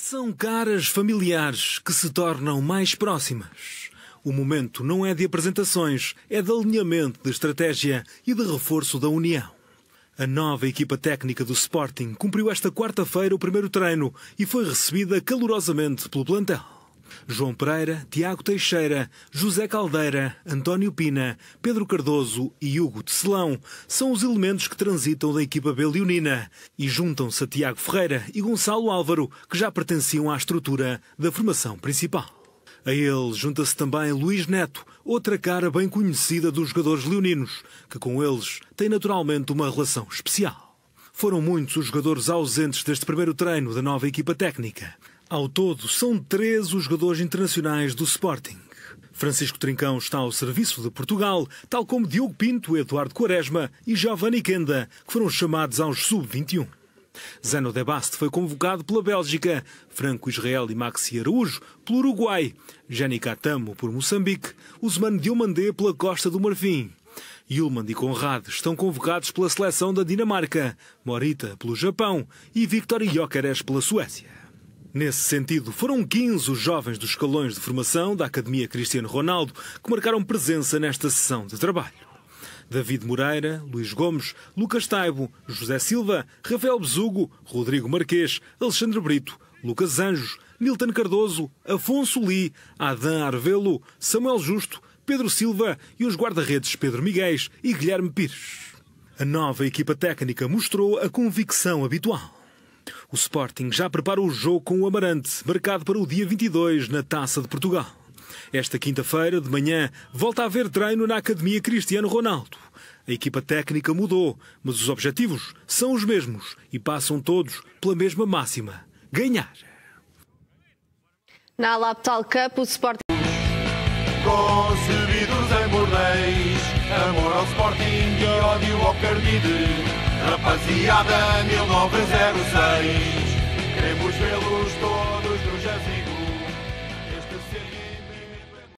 São caras familiares que se tornam mais próximas. O momento não é de apresentações, é de alinhamento de estratégia e de reforço da união. A nova equipa técnica do Sporting cumpriu esta quarta-feira o primeiro treino e foi recebida calorosamente pelo plantel. João Pereira, Tiago Teixeira, José Caldeira, António Pina, Pedro Cardoso e Hugo Tecelão são os elementos que transitam da equipa belionina e juntam-se a Tiago Ferreira e Gonçalo Álvaro, que já pertenciam à estrutura da formação principal. A ele junta-se também Luís Neto, outra cara bem conhecida dos jogadores leoninos, que com eles tem naturalmente uma relação especial. Foram muitos os jogadores ausentes deste primeiro treino da nova equipa técnica. Ao todo, são três os jogadores internacionais do Sporting. Francisco Trincão está ao serviço de Portugal, tal como Diogo Pinto, Eduardo Quaresma e Giovanni Kenda, que foram chamados aos sub-21. Zeno De Bast foi convocado pela Bélgica, Franco Israel e Maxi Araújo pelo Uruguai, Jani Catamo por Moçambique, Usman Diomandé pela Costa do Marfim. Yulman e Conrad estão convocados pela seleção da Dinamarca, Morita pelo Japão e Victor Jóqueres pela Suécia. Nesse sentido, foram 15 os jovens dos escalões de formação da Academia Cristiano Ronaldo que marcaram presença nesta sessão de trabalho. David Moreira, Luís Gomes, Lucas Taibo, José Silva, Rafael Bezugo, Rodrigo Marquês, Alexandre Brito, Lucas Anjos, Nilton Cardoso, Afonso Li, Adam Arvelo, Samuel Justo, Pedro Silva e os guarda-redes Pedro Miguel e Guilherme Pires. A nova equipa técnica mostrou a convicção habitual. O Sporting já prepara o jogo com o Amarante, marcado para o dia 22 na Taça de Portugal. Esta quinta-feira, de manhã, volta a haver treino na Academia Cristiano Ronaldo. A equipa técnica mudou, mas os objetivos são os mesmos e passam todos pela mesma máxima: ganhar. Na Laptal Cup, o Sporting. Concebidos em bordéis, amor ao Sporting e ódio ao Cardide. Rapaziada 1906, queremos vê-los todos no jazigo.